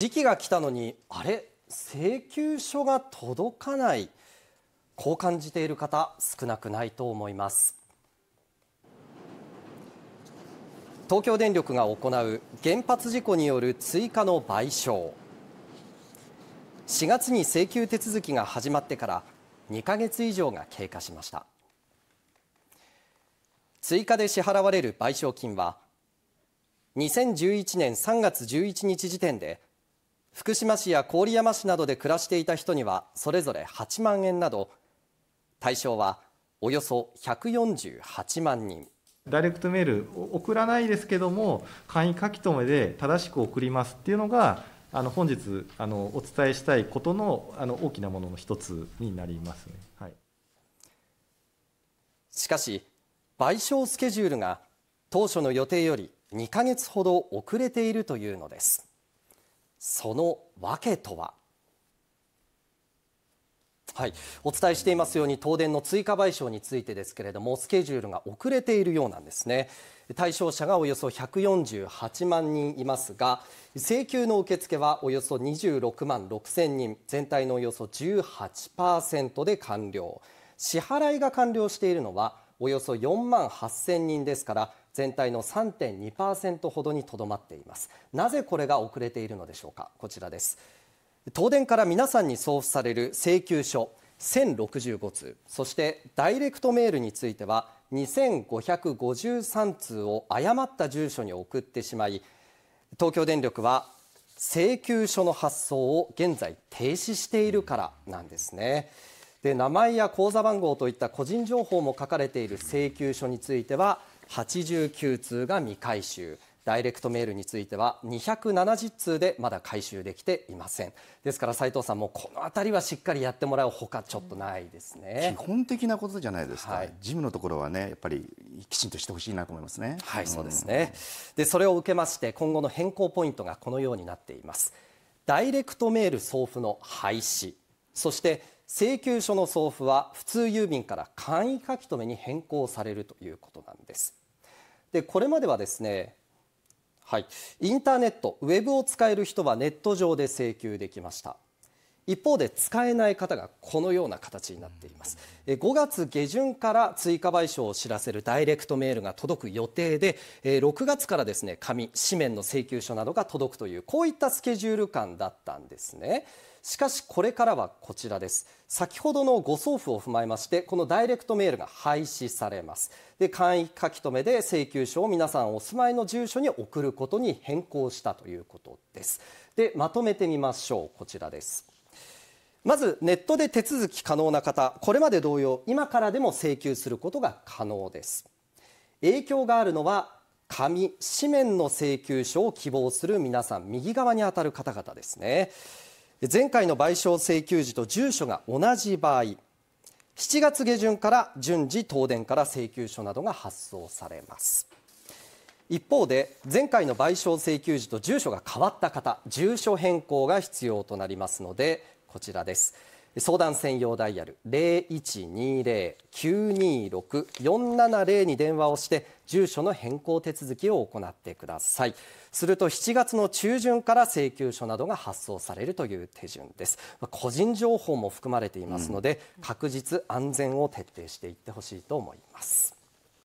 時期が来たのにあれ請求書が届かないこう感じている方少なくないと思います東京電力が行う原発事故による追加の賠償4月に請求手続きが始まってから2ヶ月以上が経過しました追加で支払われる賠償金は2011年3月11日時点で福島市や郡山市などで暮らしていた人にはそれぞれ8万円など対象はおよそ148万人ダイレクトメール送らないですけども簡易書き留めで正しく送りますっていうのがあの本日あのお伝えしたいことのあの大きなものの一つになりますね、はい、しかし賠償スケジュールが当初の予定より2か月ほど遅れているというのです。その訳とは。はい、お伝えしていますように東電の追加賠償についてですけれどもスケジュールが遅れているようなんですね対象者がおよそ148万人いますが請求の受付はおよそ26万6000人全体のおよそ18%で完了支払いが完了しているのはおよそ4万8000人ですから全体の3.2%ほどにとどまっていますなぜこれが遅れているのでしょうかこちらです東電から皆さんに送付される請求書1065通そしてダイレクトメールについては2553通を誤った住所に送ってしまい東京電力は請求書の発送を現在停止しているからなんですねで名前や口座番号といった個人情報も書かれている請求書については89通が未回収ダイレクトメールについては270通でまだ回収できていませんですから斉藤さんもこの辺りはしっかりやってもらうほかちょっとないですね基本的なことじゃないですか、はい、事務のところはねやっぱりきちんとしてほしいなと思いますねはい、そうですねでそれを受けまして今後の変更ポイントがこのようになっていますダイレクトメール送付の廃止そして請求書の送付は普通郵便から簡易書留に変更されるということなんです。でこれまではですねはい、インターネット、ウェブを使える人はネット上で請求できました。一方で使えない方がこのような形になっています。5月下旬から追加賠償を知らせるダイレクトメールが届く予定で、6月からですね紙、紙面の請求書などが届くというこういったスケジュール感だったんですね。しかしこれからはこちらです先ほどの誤送付を踏まえましてこのダイレクトメールが廃止されますで簡易書き留めで請求書を皆さんお住まいの住所に送ることに変更したということですでまとめてみましょうこちらですまずネットで手続き可能な方これまで同様今からでも請求することが可能です影響があるのは紙紙面の請求書を希望する皆さん右側にあたる方々ですね前回の賠償請求時と住所が同じ場合7月下旬から順次東電から請求書などが発送されます一方で前回の賠償請求時と住所が変わった方住所変更が必要となりますのでこちらです。相談専用ダイヤル0120-926-470に電話をして住所の変更手続きを行ってくださいすると7月の中旬から請求書などが発送されるという手順です個人情報も含まれていますので、うん、確実安全を徹底していってほしいと思います